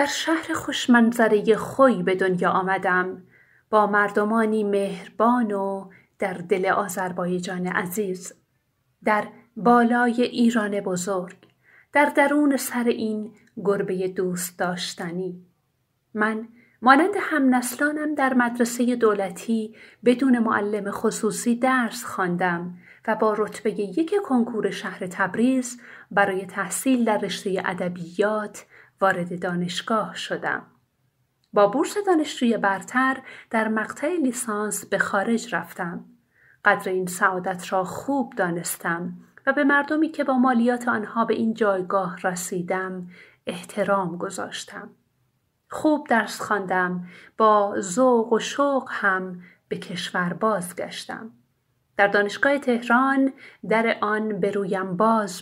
در شهر خوشمنظره خوی به دنیا آمدم با مردمانی مهربان و در دل آذربایجان عزیز در بالای ایران بزرگ در درون سر این گربه دوست داشتنی من مانند هم نسلانم در مدرسه دولتی بدون معلم خصوصی درس خواندم و با رتبه یک کنکور شهر تبریز برای تحصیل در رشته ادبیات وارد دانشگاه شدم. با بورس دانشجوی برتر در مقطع لیسانس به خارج رفتم. قدر این سعادت را خوب دانستم و به مردمی که با مالیات آنها به این جایگاه رسیدم احترام گذاشتم. خوب درس خواندم با ذوق و شوق هم به کشور بازگشتم در دانشگاه تهران در آن به رویم باز